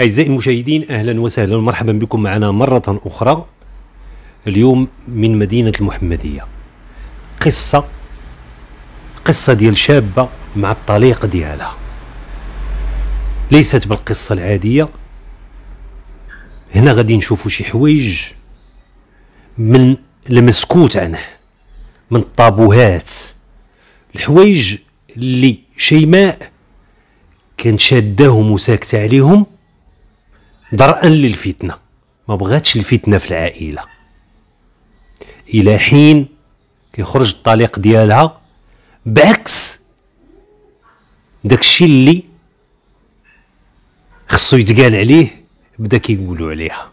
أعزائي المشاهدين أهلا وسهلا ومرحبا بكم معنا مرة أخرى اليوم من مدينة المحمدية قصة قصة ديال شابة مع الطليق ديالها ليست بالقصة العادية هنا غادي نشوفوا شي حوايج من المسكوت عنه من الطابوهات الحوايج اللي شيماء كان شاداهم وساكتة عليهم درءا للفتنه ما بغاتش الفتنه في العائله الى حين كيخرج الطليق ديالها بعكس داكشي اللي خصو يتقال عليه بدا كيقولوا عليها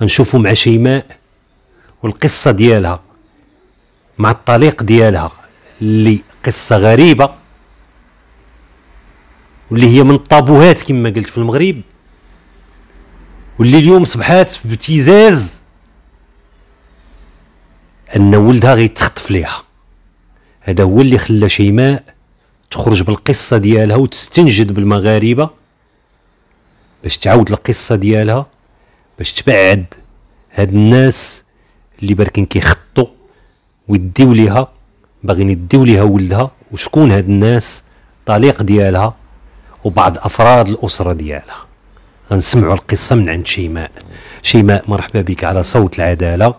غنشوفوا مع شيماء والقصه ديالها مع الطليق ديالها اللي قصه غريبه واللي هي من الطابوهات كما قلت في المغرب واللي اليوم صبحات بابتزاز ان ولدها غيتخطف ليها هذا هو اللي خلى شيماء تخرج بالقصه ديالها وتستنجد بالمغاربه باش تعاود القصه ديالها باش تبعد هاد الناس اللي باركين كيخطوا ويديو ليها باغيين يديو ليها ولدها وشكون هاد الناس طليق ديالها وبعض افراد الاسره ديالها غنسمعوا القصه من عند شيماء شيماء مرحبا بك على صوت العداله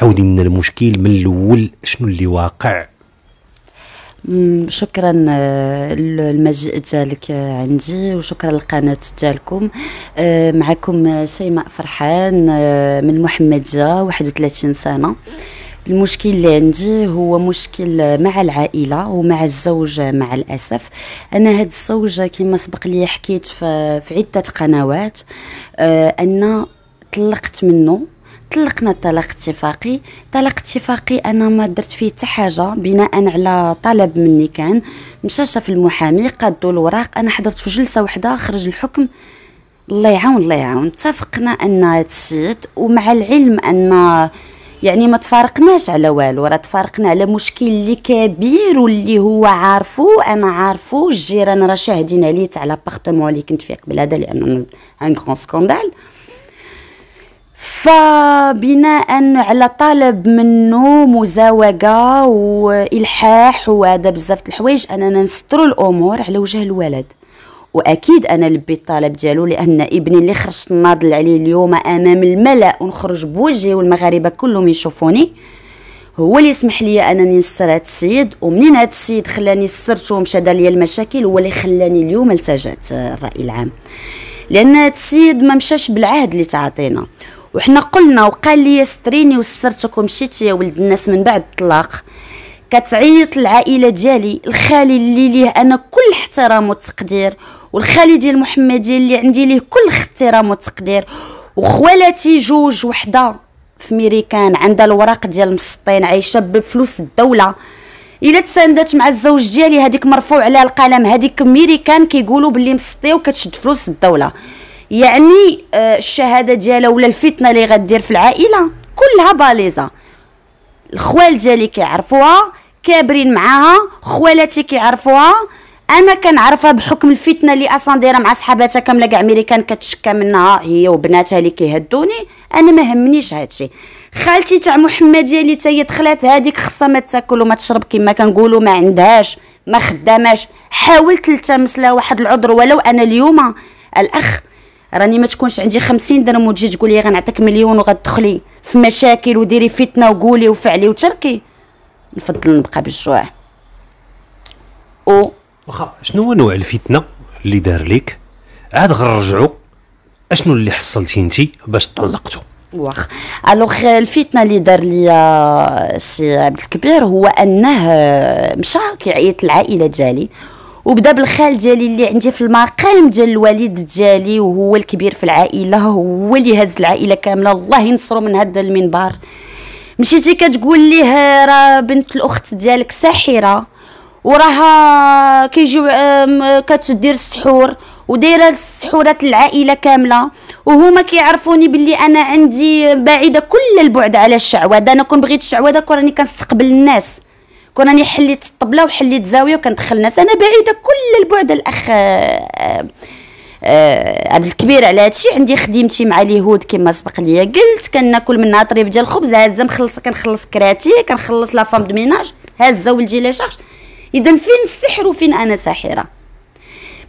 عاودي لنا المشكل من الاول شنو اللي واقع شكرا آه، المجيء ديالك عندي وشكرا للقناه ديالكم آه، معكم شيماء فرحان آه، من محمدية 31 سنه المشكل اللي عندي هو مشكل مع العائلة ومع الزوج مع الأسف أنا هاد الزوج كما سبق لي حكيت في, في عدة قنوات آه، أن طلقت منه طلقنا طلاق اتفاقي طلاق اتفاقي انا ما درت فيه حتى حاجه بناء على طلب مني كان مشى شاف المحامي قادو الوراق انا حضرت في جلسه وحده خرج الحكم الله يعاون الله يعاون اتفقنا ان تسيت ومع العلم ان يعني ما تفارقناش على والو راه تفارقنا على مشكل اللي كبير واللي هو عارفو انا عارفو الجيران راه شاهدين عليه تاع لابارتمون اللي كنت فيه قبل هذا لان ان غران سكوندال فبناء على طلب منه مزاوجة والحاح وهذا بزاف الحوايج اننا نستروا الامور على وجه الولد واكيد انا لبيت الطلب ديالو لان ابني اللي خرجت ناضل عليه اليوم امام الملا ونخرج بوجهي والمغاربه كلهم يشوفوني هو اللي سمح لي انني نسر هذا السيد ومنين هذا السيد خلاني سرت ومشى دار ليا المشاكل هو اللي خلاني اليوم التجات الراي العام لان هذا السيد ما مشاش بالعهد اللي تعاطينا وحنا قلنا وقال لي ستريني وسترتك ومشيت يا ولد الناس من بعد الطلاق كتعيط العائله ديالي الخالي اللي ليه انا كل احترام وتقدير والخالي ديال محمدي اللي عندي ليه كل احترام وتقدير وخوالاتي جوج وحده في ميريكان عندها الوراق ديال مسطين عايشه بفلوس الدوله الا تساندات مع الزوج ديالي هذيك مرفوع عليها القلم هذيك ميريكان كيقولوا باللي مسطي وكتشد فلوس الدوله يعني آه، الشهاده ديالها ولا الفتنه اللي غدير في العائله كلها باليزا الخوال ديالي كيعرفوها كابرين معاها خوالاتي كيعرفوها انا كنعرفها بحكم الفتنه اللي اصلا دايره مع صحاباتها كامله كاع امريكان كتشكى منها هي وبناتها اللي كيهدوني انا ما همنيش هادشي خالتي تاع محمديه اللي تاهي دخلات هذيك خصها ما تاكل وما تشرب كما كنقولوا ما عندهاش ما خداماش حاولت نلتمس لها واحد العذر ولو انا اليوم الاخ راني ما تكونش عندي خمسين درهم وتجي تقول لي غنعطيك مليون وغتدخلي في مشاكل وديري فتنه وقولي وفعلي وتركي نفضل نبقى بالجوع و واخا شنو هو نوع الفتنه اللي دار ليك عاد غنرجعوا اشنو اللي حصلتي انت باش طلقتو واخ الوغ الفتنه اللي دار ليا سي عبد الكبير هو انه مشى كيعيط العائله ديالي وبدا بالخال ديالي اللي عندي في المقام ديال الوالد ديالي وهو الكبير في العائله هو اللي هز العائله كامله الله ينصرو من هذا المنبر مشيتي كتقول ليه راه بنت الاخت ديالك ساحره وراها كيجيو كتدير السحور ودايره السحورات العائله كامله وهما كيعرفوني باللي انا عندي بعيده كل البعد على الشعوذه انا كون بغيت الشعوذه كون راني كنستقبل الناس كون راني حليت الطبله وحليت زاويه وكندخل الناس انا بعيده كل البعد الاخ أه عبد آه، الكبير على هادشي عندي خديمتي مع اليهود كما سبق ليا قلت كناكل منها طريف ديال الخبز هازه مخلصه كنخلص كراتي كنخلص لا فام دو ميناج هازه ولدي لا شارج اذا فين السحر وفين انا ساحره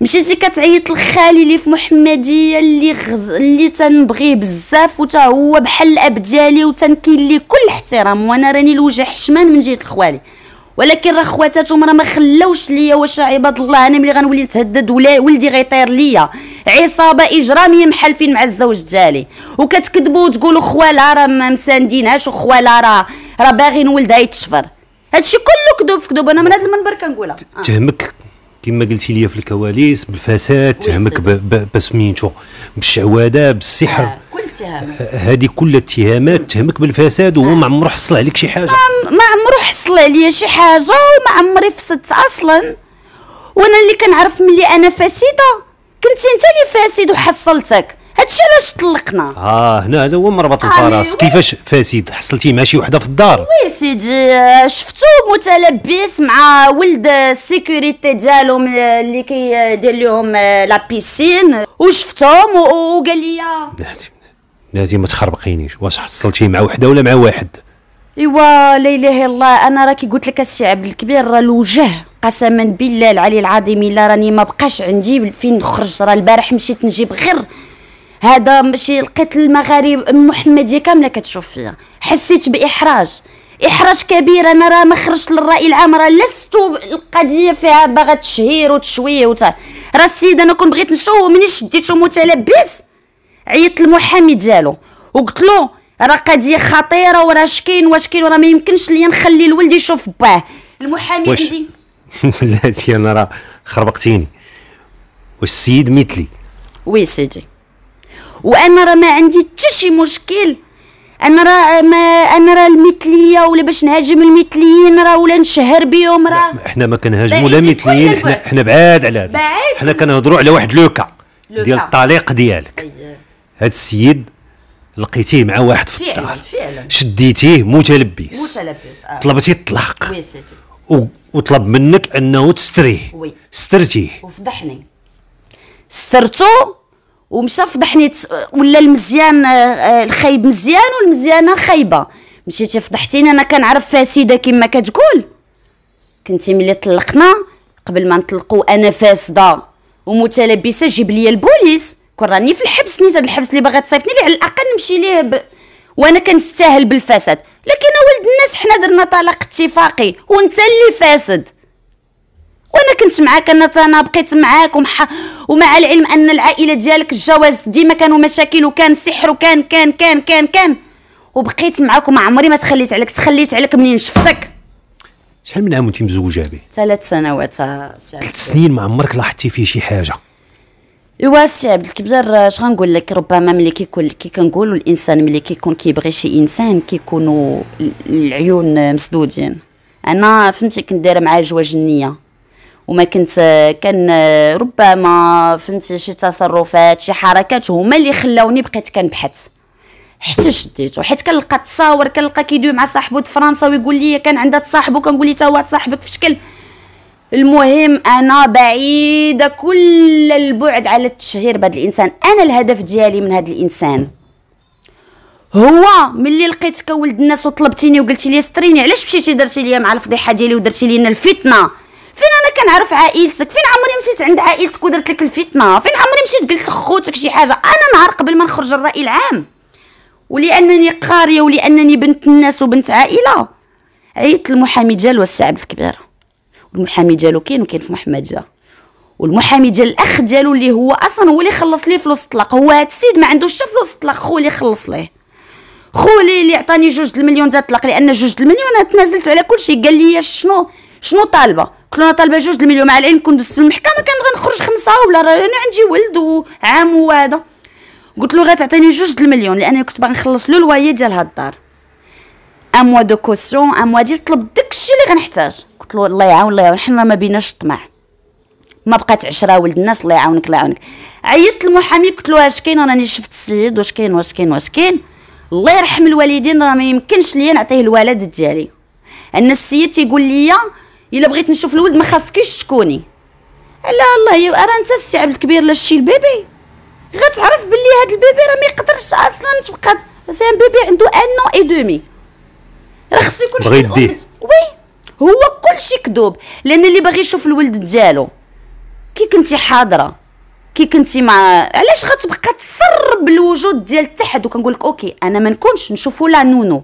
مشيتي كتعيط لخالي اللي في محمديه اللي غز... اللي تنبغيه بزاف وتا هو بحال الاب ديالي وتنكين ليه كل احترام وانا راني الوجه حشمان من جهه خوالي ولكن راه خواتاتهم راه ما خلاوش ليا واش عباد الله انا ملي غنولي نتهدد ولا ولدي غيطير ليا عصابه اجراميه محلفين مع الزوج ديالي وكتكذبوا وتقولوا خوالها راه ما مساندينهاش وخوالها راه راه باغي ولدها يتشفر هادشي كله كذوب في كذوب انا من هذا المنبر كنقولها آه. تهمك كما قلتي لي في الكواليس بالفساد تهمك بسميتو بالشعوذه بالسحر آه. اتهامات هذه كل اتهامات تهمك بالفساد وهو آه. ما عمرو حصل عليك شي حاجه آه، ما عمرو حصل عليا شي حاجه وما عمري فسدت اصلا وانا اللي كنعرف ملي انا فاسده كنت انت اللي فاسد وحصلتك هادشي علاش طلقنا اه هنا هذا هو مربط آه، الفرس كيفاش فاسيد حصلتي مع شي وحده في الدار وي سيدي آه، شفتو متلبس مع ولد السيكوريتي ديالهم آه، اللي كيدير لهم لا بيسين وشفتهم وقال لي ناتي ناتي ما تخربقينيش واش حصلتي مع وحده ولا مع واحد ايوا لا اله الا الله انا راكي قلت لك السي عبد الكبير راه الوجه قسما بالله العلي العظيم الا راني ما بقاش عندي فين نخرج راه البارح مشيت نجيب غير هذا ماشي لقيت المغاربه المحمديه كامله كتشوف فيا حسيت باحراج احراج كبير انا راه ما خرجت للراي العام راه لست القضيه فيها باغا تشهير وتشويه وتا راه السيد انا كون بغيت نشوه مني شديته متلبس عيطت للمحامي ديالو وقلت له راه قضيه خطيره وراه شكين واش كاين وراه ما يمكنش ليا نخلي الولد يشوف باه المحامي عندي لا انا راه خربقتيني واش السيد مثلي وي سيدي وانا راه ما عندي حتى شي مشكل انا راه ما انا راه المثليه ولا باش نهاجم المثليين راه ولا نشهر بهم راه حنا ما كنهاجمو لا مثليين حنا حنا بعاد على هذا حنا كنهضروا على واحد لوكا ديال الطليق ديالك هذا أيوة. السيد لقيتيه مع واحد في الدار شديتيه متلبس متلبس آه. طلبتي الطلاق وطلب منك انه تستريه وي سترتيه وفضحني سترته ومشى فضحني ولا المزيان آه، آه، الخايب مزيان والمزيانه خايبه مشيتي فضحتيني انا كنعرف فاسده كما كتقول كنتي ملي طلقنا قبل ما نطلقوا انا فاسده ومتلبسه جيب لي البوليس كون راني في الحبس نيت هذا الحبس اللي باغا تصيفطني لي على الاقل نمشي ليه ب... وانا كنستاهل بالفساد لكن ولد الناس حنا درنا طلاق اتفاقي وانت اللي فاسد وانا كنت معاك انا انا بقيت معاك ومح... ومع العلم ان العائله ديالك الجواز ديما كانوا مشاكل وكان سحر وكان كان كان كان كان وبقيت معاك وما عمري ما تخليت عليك تخليت عليك منين شفتك شحال من عام وانت مزوجه به ثلاث سنوات ثلاث سنين ما عمرك لاحظتي فيه شي حاجه ايوا سي عبد الكبير اش غنقول لك ربما ملي كيكون كي كنقول الانسان ملي كيكون كيبغي شي انسان كيكونوا العيون مسدودين انا فهمتي كندير معاه جواج النيه وما كنت كان ربما فهمت شي تصرفات شي حركات هما اللي خلاوني بقيت كنبحث حتى شديتو حيت كنلقى التصاور كنلقى كيدوي مع صاحبو فرنسا ويقول لي كان عندها تصاحبو كنقول لي تا هو تصاحبك في شكل المهم انا بعيده كل البعد على التشهير بهذا الانسان انا الهدف ديالي من هذا الانسان هو ملي لقيتك ولد الناس وطلبتيني وقلتي لي ستريني علاش مشيتي درتي لي مع الفضيحه ديالي ودرتي لينا الفتنه فين انا كنعرف عائلتك فين عمري مشيت عند عائلتك ودرت لك الفتنه فين عمري مشيت قلت لخوتك شي حاجه انا نعرف قبل ما نخرج الراي العام ولانني قاريه ولانني بنت الناس وبنت عائله عيطت المحامي ديالو السعد الكبيره والمحامي ديالو كاين وكاين في محمد محمدجه والمحامي ديال الاخ ديالو اللي هو اصلا هو اللي خلص ليه فلوس الطلاق هو هاد السيد ما عندوش حتى فلوس الطلاق خو اللي خلص ليه خو اللي عطاني جوج المليون ديال الطلاق لان جوج المليون تنازلت على كلشي قال لي شنو شنو طالبه قلت له انا طالبه جوج المليون مع العلم كنت دوزت المحكمه كان غنخرج خمسه ولا انا عندي ولد وعام وهذا قلت له غتعطيني جوج المليون لان كنت باغي نخلص له الوايه ديال هاد الدار اموا دو كوسيون اموا ديال طلب داكشي اللي غنحتاج قلت له الله يعاون الله يعاون حنا ما بيناش الطمع ما بقات عشرة ولد الناس الله يعاونك الله يعاونك عيطت للمحامي قلت له اش كاين راني شفت السيد واش كاين واش كاين واش كاين الله يرحم الوالدين راه ما يمكنش ليا نعطيه الولد ديالي ان السيد تيقول لي الا بغيت نشوف الولد ما خاصكيش تكوني لا الله راه انت السي عبد الكبير لا شتي البيبي غتعرف بلي هاد البيبي راه ما يقدرش اصلا تبقى سي ان بيبي عنده ان اي دومي راه خصو يكون بغيتي وي هو كلشي كذوب لان اللي باغي يشوف الولد ديالو كي كنتي حاضره كي كنتي مع علاش غتبقى تسرب الوجود ديال تحد وكنقول لك اوكي انا ما نكونش نشوفو لا نونو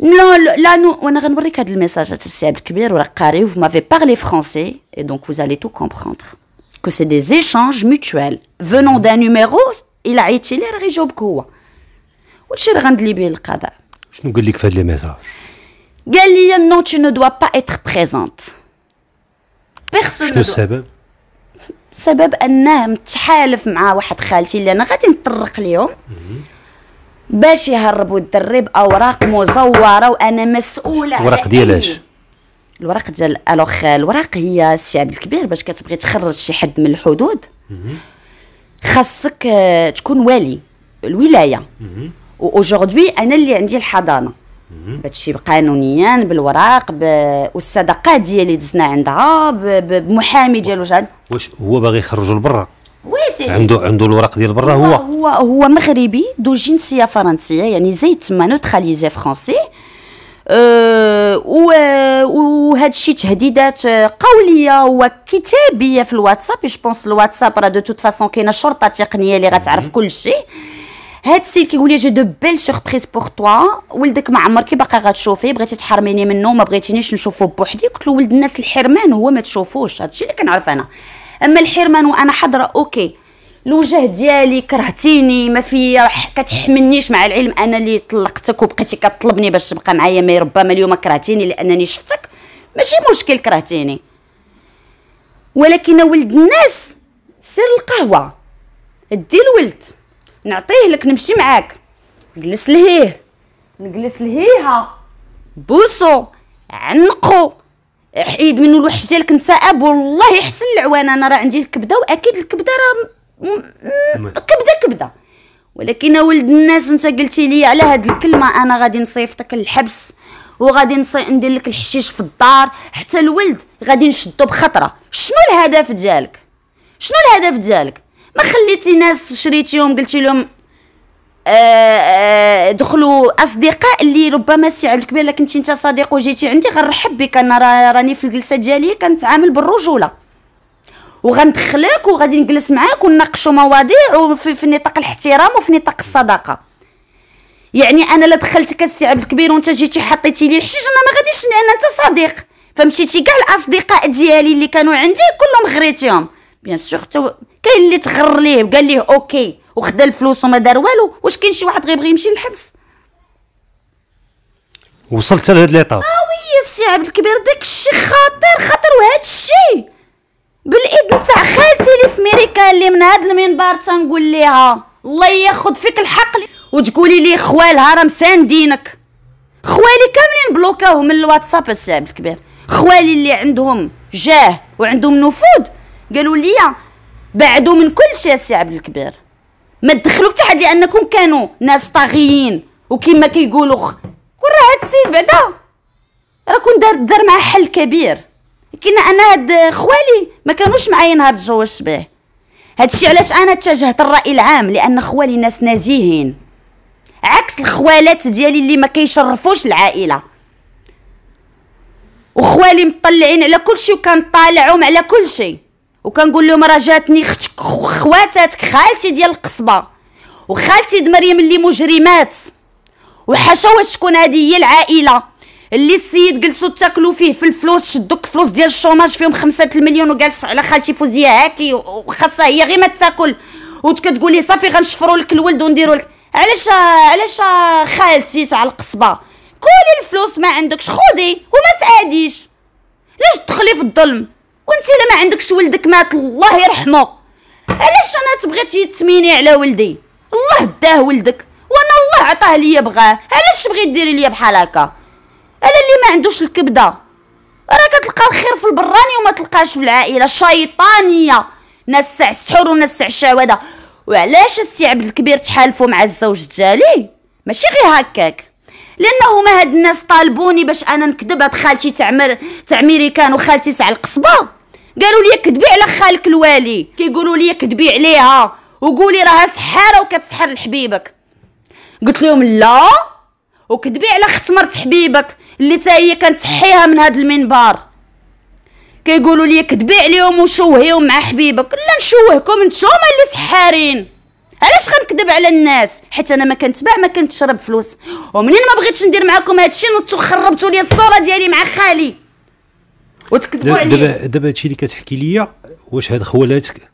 Non, là, nous, on a renvoyé que le message à ce vous m'avez parlé français, et donc vous allez tout comprendre. Que c'est des échanges mutuels. Venant d'un numéro, il a été l'air et job quoi. Ou tu rendes libé le qada. Je nous gueule que les messages. Galia, non, tu ne dois pas être présente. Personne Je ne doit. سبب انها متحالف مع واحد خالتي اللي انا غادي نطرق ليهم باش يهربوا الدريب باوراق مزوره وانا مسؤوله الورق ديالاش الورق ديال الوخ الوراق هي السي عبد الكبير باش كتبغي تخرج شي حد من الحدود خاصك آه، تكون والي الولايه واوجوردي انا اللي عندي الحضانه هادشي قانونيا بالوراق والصداقه ديالي دزنا عندها بمحامي ديالو واش هو باغي يخرجوا لبرا وي سيدي عنده عنده الوراق ديال برا هو هو هو مغربي دو جنسيه فرنسيه يعني زي تما نوتراليزي فرونسي أه وهذا الشيء تهديدات قوليه وكتابيه في الواتساب جو بونس الواتساب راه دو توت فاسون كاينه شرطه تقنيه اللي غتعرف كل شيء هاد السيد كيقول لي جي دو بيل سوربريز بوغ توا ولدك ما عمرك باقا غتشوفيه بغيتي تحرميني منه ما بغيتينيش نشوفه بوحدي قلت له ولد الناس الحرمان هو ما تشوفوش هادشي اللي كنعرف انا اما الحرمان وانا حاضره اوكي الوجه ديالي كرهتيني ما فيا كتحملنيش مع العلم انا اللي طلقتك وبقيتي كطلبني باش تبقى معايا مي ربما اليوم كرهتيني لانني شفتك ماشي مشكل كرهتيني ولكن ولد الناس سير القهوه دي الولد نعطيه لك نمشي معاك نجلس لهيه نجلس لهيها بوسو عنقو حيد منه الوحش ديالك انت اب والله يحسن العوان انا راه عندي الكبده واكيد الكبده راه كبده كبده ولكن ولد الناس انت قلتي لي على هاد الكلمه انا غادي نصيفطك للحبس وغادي ندير لك الحشيش في الدار حتى الولد غادي نشدو بخطره شنو الهدف ديالك شنو الهدف ديالك ما خليتي ناس شريتيهم قلتي لهم آه، آه، دخلوا اصدقاء اللي ربما سي الكبير بالك انت انت صديق وجيتي عندي غنرحب بك انا راني في الجلسه ديالي كنتعامل بالرجوله وغندخلك وغادي نجلس معاك ونناقشوا مواضيع وفي في نطاق الاحترام وفي نطاق الصداقه يعني انا لا دخلتك السي عبد الكبير وانت جيتي حطيتي لي الحشيش انا ما غاديش لان انت صديق فمشيتي كاع الاصدقاء ديالي اللي كانوا عندي كلهم غريتيهم بيان سور كاين اللي تغر ليه وقال ليه اوكي وخدا الفلوس وما دار والو واش كاين شي واحد غيبغي يمشي للحبس وصلت لهاد ليطاب اه وي سي عبد الكبير داك الشيء خطير خطير وهاد الشيء بالاذن تاع خالتي اللي في امريكا اللي من هاد المنبر تنقول ليها الله ياخذ فيك الحق وتقولي لي خوالها راه مساندينك خوالي كاملين بلوكاو من الواتساب سي عبد الكبير خوالي اللي عندهم جاه وعندهم نفوذ قالوا لي بعدوا من كل شيء سي عبد الكبير ما تدخلوا حتى حد لانكم كانوا ناس طاغيين وكما كيقولوا خ... كون راه هاد السيد بعدا راه كون دار دار مع حل كبير كنا انا هاد خوالي ما كانوش معايا نهار تزوجت به هادشي علاش انا اتجهت الراي العام لان خوالي ناس نزيهين عكس الخوالات ديالي اللي ما كيشرفوش العائله وخوالي مطلعين على كلشي وكنطالعهم على كلشي وكنقول لهم راه جاتني اختك خواتاتك خالتي ديال القصبه وخالتي د مريم اللي مجرمات وحاشا واش تكون هذه هي العائله اللي السيد جلسوا تاكلوا فيه في الفلوس شدوك فلوس ديال الشوماج فيهم خمسة المليون وجالس على خالتي فوزيه هاكي وخاصها هي غير ما تاكل وتكتقول لي صافي غنشفروا لك الولد ونديروا لك علاش علاش خالتي تاع القصبه كولي الفلوس ما عندكش خودي وما تاديش ليش تدخلي في الظلم وانت الا ما عندكش ولدك مات الله يرحمه علاش انا تبغي تيتميني على ولدي الله داه ولدك وانا الله عطاه ليا بغاه علاش تبغي ديري ليا بحال هكا على اللي ما عندوش الكبده راه كتلقى الخير في البراني وما تلقاش في العائله شيطانيه ناس سع السحور وناس سع الشواده وعلاش السي عبد الكبير تحالفوا مع الزوج ديالي ماشي غير هكاك لانه ما هاد الناس طالبوني باش انا نكذب هاد خالتي تعمر تعميري كان وخالتي تاع القصبه قالوا لي كذبي على خالك الوالي كيقولوا لي كذبي عليها وقولي راها سحاره وكتسحر لحبيبك قلت لهم لا وكذبي على خت مرت حبيبك اللي تاهي هي كنتحيها من هذا المنبر كيقولوا لي كذبي عليهم وشوهيهم مع حبيبك لا نشوهكم نتوما اللي سحارين علاش غنكذب على الناس حيت انا ما كنتباع ما كنتشرب فلوس ومنين ما بغيتش ندير معاكم هادشي نتو خربتوا لي الصوره ديالي مع خالي وتكذبوا عليه دابا دابا هادشي اللي كتحكي لي واش هاد خوالاتك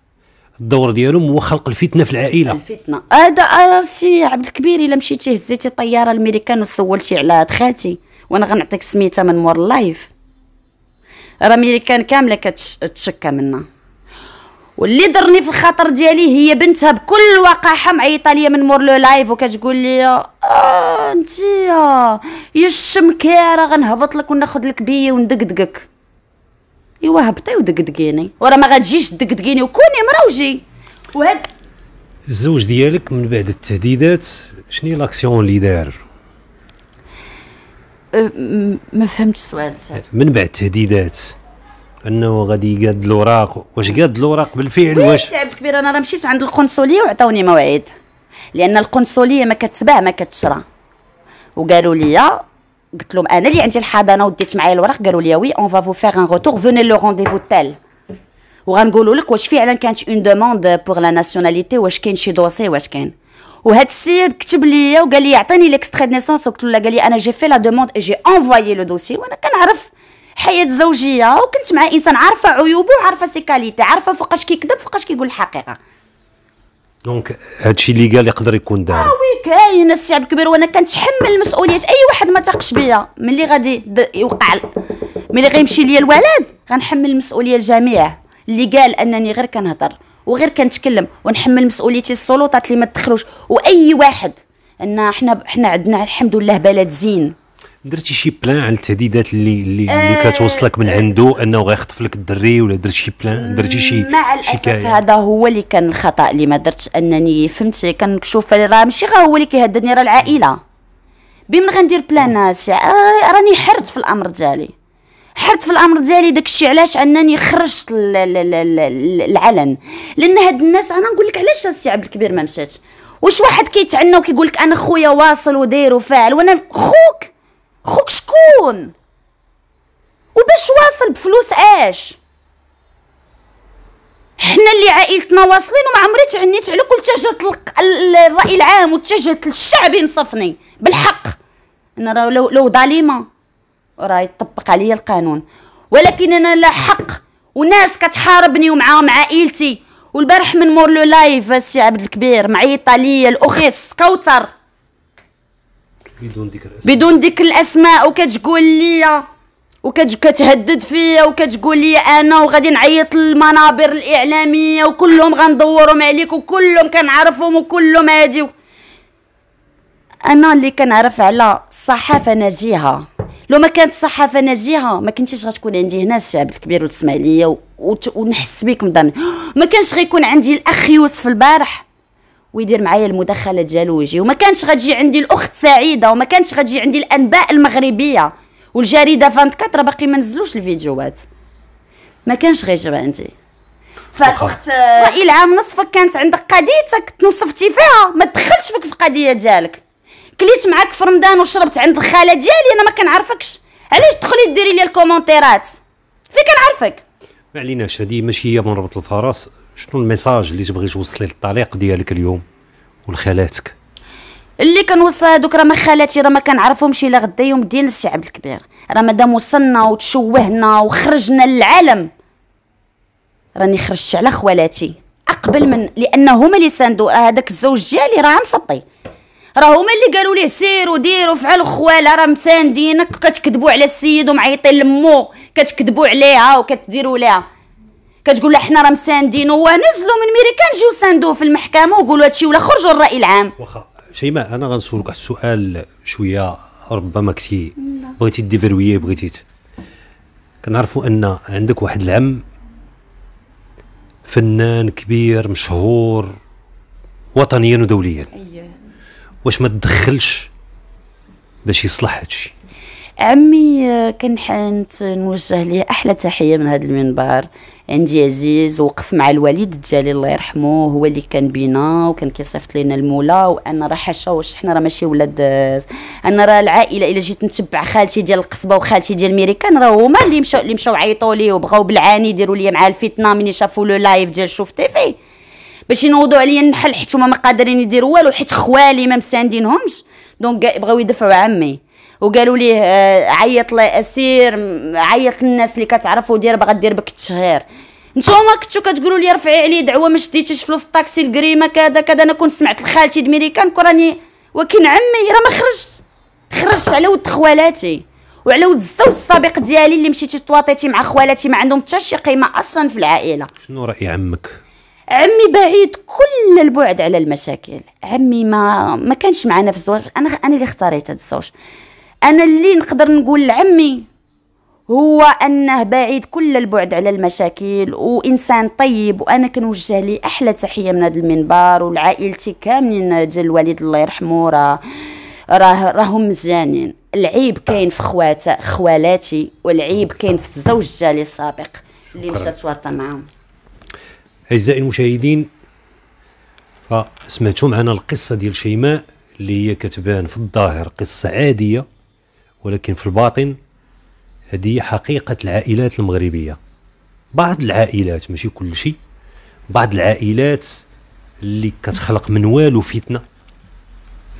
الدور ديالهم هو خلق الفتنه في العائله الفتنه هذا آه سي عبد الكبير الا مشيتي هزيتي طياره الامريكان وسولتي على هاد خالتي وانا غنعطيك سميتها من مور اللايف راه امريكان كامله كتشكى منا واللي درني في الخاطر ديالي هي بنتها بكل وقاحه معيطه ليا من مور لو لايف وكتقول لي آه انت يا الشمكيره غنهبط لك وناخذ لك بيه وندقدقك ايوا هبطي ودقدقيني وراه ما غتجيش دقدقيني وكوني مروجي وهاد الزوج ديالك من بعد التهديدات شنو لاكسيون اللي دار ما فهمتش السؤال من بعد التهديدات انه غادي يقاد الاوراق واش قاد الاوراق بالفعل واش عبد الكبير انا راه مشيت عند القنصليه وعطاوني موعد لان القنصليه ما كتباع ما كتشرى وقالوا لي قلت لهم انا اللي عندي الحضانه وديت معايا الورق قالوا لي وي اون فافو فيغ ان روتور فوني لو رونديفو تال وغنقولوا لك واش فعلا كانت اون دوموند بوغ لا ناسيوناليتي واش كاين شي دوسي واش كاين وهاد السيد كتب ليا وقال لي عطيني ليكستري دو نيسونس قلت له قال لي انا جي في لا دوموند جي انفوي لو دوسي وانا كنعرف حياه زوجيه وكنت مع انسان عارفه عيوبه وعارفه سي كاليتي عارفه فوقاش كيكذب فوقاش كيقول الحقيقه دونك هادشي اللي قال يقدر يكون دار اه وي كاين الشعب الكبير وانا كنتحمل مسؤوليه اي واحد ما تاقش بيا ملي غادي يوقع ملي غيمشي ليا الولد غنحمل المسؤوليه الجميع اللي قال انني غير كنهضر وغير كنتكلم ونحمل مسؤوليتي السلطات اللي ما تدخلوش واي واحد ان حنا حنا عندنا الحمد لله بلد زين درتي شي بلان على التهديدات اللي اللي, آه اللي كتوصلك من آه. عنده انه غيخطف لك الدري ولا درتي شي بلان درتي شي مع الاسف هذا هو اللي كان الخطا اللي ما درتش انني فهمتي كنشوف راه ماشي غير هو اللي كيهددني راه العائله بمن غندير بلان راني حرت في الامر ديالي حرت في الامر ديالي داكشي علاش انني خرجت العلن لان هاد الناس انا نقول لك علاش السي عبد الكبير ما مشات واش واحد كيتعنى وكيقول لك انا خويا واصل وداير وفاعل وانا خوك خوك شكون وباش واصل بفلوس اش حنا اللي عائلتنا واصلين وما عمري تعنيت على كل تجهت الراي العام واتجهت للشعب ينصفني بالحق انا راه لو, لو ظالمه راه يطبق عليا القانون ولكن انا لا حق وناس كتحاربني ومعاهم عائلتي والبارح من مور لو لايف سي عبد الكبير معيطه ليا الاخيس كوثر بدون ذكر الاسماء بدون ذكر الاسماء وكتقول لي وكتهدد فيا وكتقول لي انا وغادي نعيط للمنابر الاعلاميه وكلهم غندورهم عليك وكلهم كنعرفهم وكلهم هادي انا اللي كنعرف على الصحافه نزيهه لو ما كانت الصحافه نزيهه ما كنتيش غتكون عندي هنا الشعب الكبير وتسمع ليا ونحس بيك ضمن ما كانش غيكون عندي الاخ يوسف البارح ويدير معايا المداخله ديالو ويجي وما كانش غتجي عندي الاخت سعيده وما كانش غتجي عندي الانباء المغربيه والجريده 24 باقي ما نزلوش الفيديوهات ما كانش غيجيبها انت فالاخت وائل عام نصفك كانت عندك قضيتك تنصفتي فيها ما تدخلش فيك في القضيه ديالك كليت معاك في رمضان وشربت عند الخاله ديالي انا ما كنعرفكش علاش تدخلي ديري لي الكومونتيرات فين كنعرفك ما عليناش هذه ماشي هي ربط الفرس شنو الميساج اللي تبغي توصلي للطليق ديالك اليوم ولخالاتك اللي كنوصل هذوك راه ما خالاتي راه ما كنعرفهمش الا غدا يوم الدين الشعب الكبير راه مادام وصلنا وتشوهنا وخرجنا للعالم راني خرجت على خوالاتي اقبل من لان هما اللي ساندو هذاك الزوج ديالي راه مسطي راه هما اللي قالوا ليه سير ودير وفعل الخواله راه مساندينك كتكذبوا على السيد ومعيطين لمو كتكذبوا عليها وكتديروا ليها كتقول لها حنا راه مساندين ونزلوا من ميريكا جيو ساندوه في المحكمه وقولوا هادشي ولا خرجوا الراي العام واخا شيماء انا غنسولك واحد السؤال شويه ربما كنتي نعم. بغيتي ديفرويي بغيتي كنعرفوا ان عندك واحد العم فنان كبير مشهور وطنيا ودوليا اييه واش ما تدخلش باش يصلح هادشي عمي آه، كنحنت نوجه ليه احلى تحيه من هذا المنبر عندي عزيز وقف مع الوالد ديالي الله يرحمه هو اللي كان بينا وكان كيصيفط لينا المولا وانا راه حاشا واش حنا راه ماشي ولاد انا راه العائله الا جيت نتبع خالتي ديال القصبه وخالتي ديال ميريكان راه هما اللي مشاو اللي مشاو عيطوا لي وبغاو بالعاني يديروا لي مع الفتنه ملي شافوا لو لايف ديال شوف تيفي باش ينوضوا عليا النحل حيت هما ما قادرين يديروا والو حيت خوالي ما مساندينهمش دونك بغاو يدفعوا عمي وقالوا ليه آه، عيط لاسير عيط للناس اللي كتعرفو دير باغا دير بك التشهير نتوما كنتو كتقولوا لي رفعي عليه دعوه ما شديتيش فلوس الطاكسي الكريمه كذا كذا انا كنت سمعت لخالتي دميريكان كراني ولكن عمي راه ما خرجت خرجت على ود خوالاتي وعلى ود الزوج السابق ديالي اللي مشيتي تواطيتي مع خوالاتي ما عندهم حتى شي قيمه اصلا في العائله شنو راي عمك عمي بعيد كل البعد على المشاكل عمي ما ما كانش معنا في الزواج انا انا اللي اختاريت هذا الزوج انا اللي نقدر نقول لعمي هو انه بعيد كل البعد على المشاكل وانسان طيب وانا كنوجه ليه احلى تحيه من هذا المنبر ولعائلتي كاملين ديال الوالد الله يرحمه راه راه راهم مزيانين العيب كاين في خواته خوالاتي والعيب كاين في الزوج ديالي السابق اللي مشى تواطى معاهم اعزائي المشاهدين فسمعتوا معنا القصه ديال شيماء اللي هي كتبان في الظاهر قصه عاديه ولكن في الباطن هذه حقيقة العائلات المغربية بعض العائلات ماشي كل شيء بعض العائلات اللي كتخلق من والو فتنة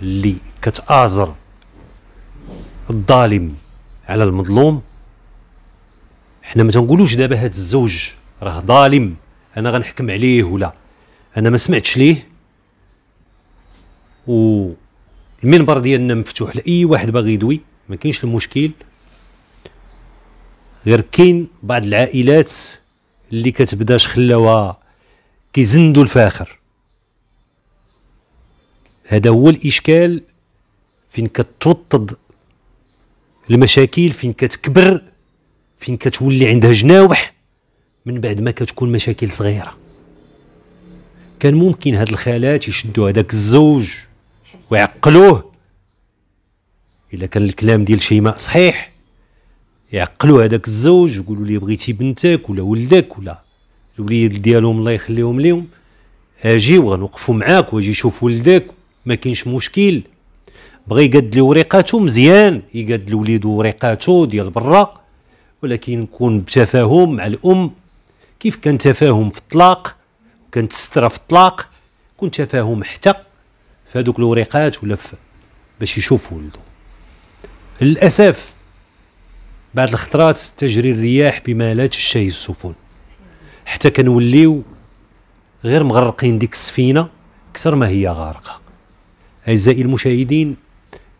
اللي كتآزر الظالم على المظلوم حنا ما تنقولوش دابا هاد الزوج راه ظالم انا غنحكم عليه ولا انا ما سمعتش ليه و المنبر ديالنا مفتوح لاي واحد باغي يدوي ما كاينش المشكل غير كاين بعض العائلات اللي كتبدا خلاوها كيزندوا الفاخر هذا هو الاشكال فين كتوطد المشاكل فين كتكبر فين كتولي عندها جناوح من بعد ما كتكون مشاكل صغيره كان ممكن هاد الخالات يشدوا هذاك الزوج ويعقلوه الا كان الكلام ديال شيماء صحيح يعقلوا هذاك الزوج يقولوا لي بغيتي بنتك ولا ولدك ولا الوليد ديالهم الله يخليهم ليهم اجي وغنوقفوا معاك واجي شوف ولدك ما كاينش مشكل بغى يقاد لي وريقاتو مزيان يقاد الوليد وريقاتو ديال برا ولكن يكون بتفاهم مع الام كيف كان تفاهم في الطلاق وكانت تسترى في الطلاق كون تفاهم حتى في هذوك الوريقات ولا باش يشوف ولده للأسف بعض الخطرات تجري الرياح بما لا تشتهي السفن حتى كنوليو غير مغرقين ديك السفينة أكثر ما هي غارقة أعزائي المشاهدين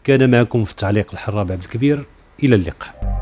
كان معكم في التعليق الحراب عبد الكبير إلى اللقاء